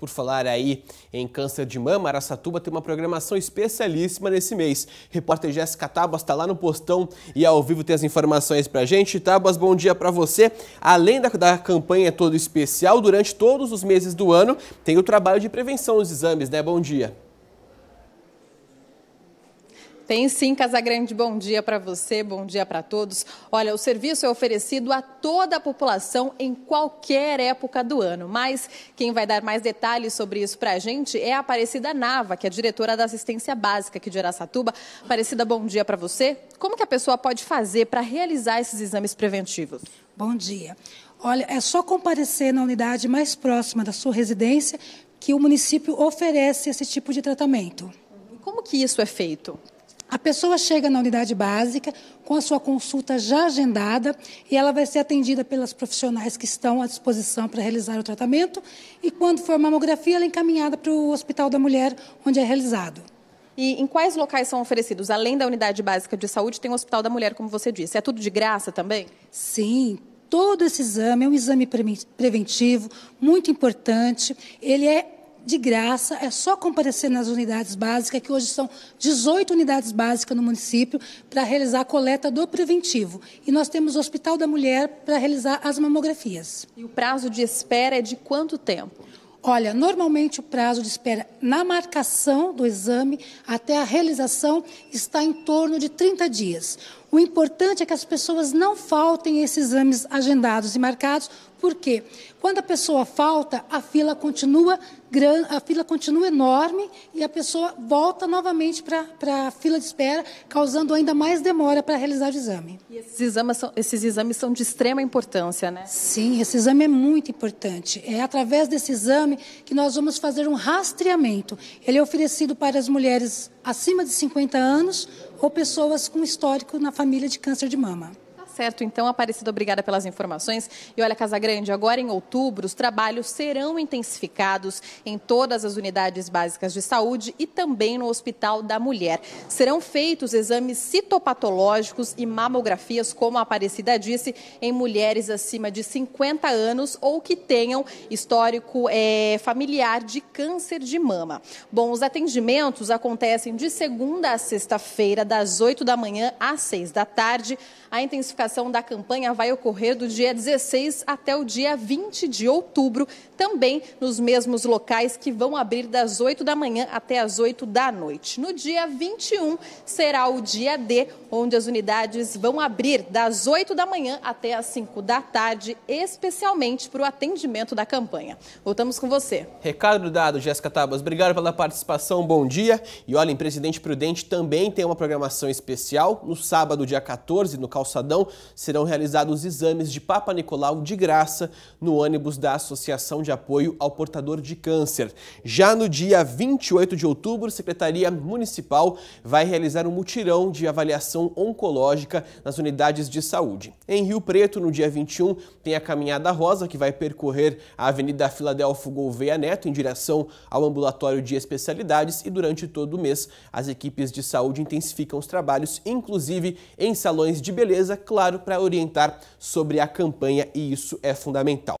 Por falar aí em câncer de mama, Aracatuba tem uma programação especialíssima nesse mês. Repórter Jéssica Tabas está lá no postão e ao vivo tem as informações para a gente. Tabas, bom dia para você. Além da, da campanha todo especial, durante todos os meses do ano, tem o trabalho de prevenção dos exames, né? Bom dia. Tem sim, Casagrande. Bom dia para você, bom dia para todos. Olha, o serviço é oferecido a toda a população em qualquer época do ano. Mas quem vai dar mais detalhes sobre isso para a gente é a Aparecida Nava, que é diretora da assistência básica aqui de Aracatuba. Aparecida, bom dia para você. Como que a pessoa pode fazer para realizar esses exames preventivos? Bom dia. Olha, é só comparecer na unidade mais próxima da sua residência que o município oferece esse tipo de tratamento. Como que isso é feito? A pessoa chega na unidade básica com a sua consulta já agendada e ela vai ser atendida pelas profissionais que estão à disposição para realizar o tratamento. E quando for mamografia, ela é encaminhada para o Hospital da Mulher, onde é realizado. E em quais locais são oferecidos? Além da unidade básica de saúde, tem o Hospital da Mulher, como você disse. É tudo de graça também? Sim, todo esse exame é um exame preventivo, muito importante. Ele é de graça, é só comparecer nas unidades básicas, que hoje são 18 unidades básicas no município, para realizar a coleta do preventivo. E nós temos o Hospital da Mulher para realizar as mamografias. E o prazo de espera é de quanto tempo? Olha, normalmente o prazo de espera na marcação do exame até a realização está em torno de 30 dias. O importante é que as pessoas não faltem esses exames agendados e marcados, porque quando a pessoa falta, a fila continua grande, a fila continua enorme e a pessoa volta novamente para a fila de espera, causando ainda mais demora para realizar o exame. E esses exames, são, esses exames são de extrema importância, né? Sim, esse exame é muito importante. É através desse exame que nós vamos fazer um rastreamento. Ele é oferecido para as mulheres acima de 50 anos, ou pessoas com histórico na família de câncer de mama certo, então, Aparecida, obrigada pelas informações. E olha, casa grande agora em outubro, os trabalhos serão intensificados em todas as unidades básicas de saúde e também no Hospital da Mulher. Serão feitos exames citopatológicos e mamografias, como a Aparecida disse, em mulheres acima de 50 anos ou que tenham histórico é, familiar de câncer de mama. Bom, os atendimentos acontecem de segunda a sexta-feira, das 8 da manhã às 6 da tarde. A intensificação verificação da campanha vai ocorrer do dia 16 até o dia 20 de outubro, também nos mesmos locais que vão abrir das 8 da manhã até as 8 da noite. No dia 21 será o dia D, onde as unidades vão abrir das 8 da manhã até as 5 da tarde, especialmente para o atendimento da campanha. Voltamos com você. Recado dado, Jéssica Tabas. Obrigado pela participação. Bom dia. E em Presidente Prudente também tem uma programação especial no sábado, dia 14, no Calçadão, serão realizados exames de Papa Nicolau de graça no ônibus da Associação de Apoio ao Portador de Câncer. Já no dia 28 de outubro, a Secretaria Municipal vai realizar um mutirão de avaliação oncológica nas unidades de saúde. Em Rio Preto, no dia 21, tem a Caminhada Rosa, que vai percorrer a Avenida Filadelfo Gouveia Neto em direção ao ambulatório de especialidades e durante todo o mês as equipes de saúde intensificam os trabalhos, inclusive em salões de beleza, claro claro, para orientar sobre a campanha e isso é fundamental.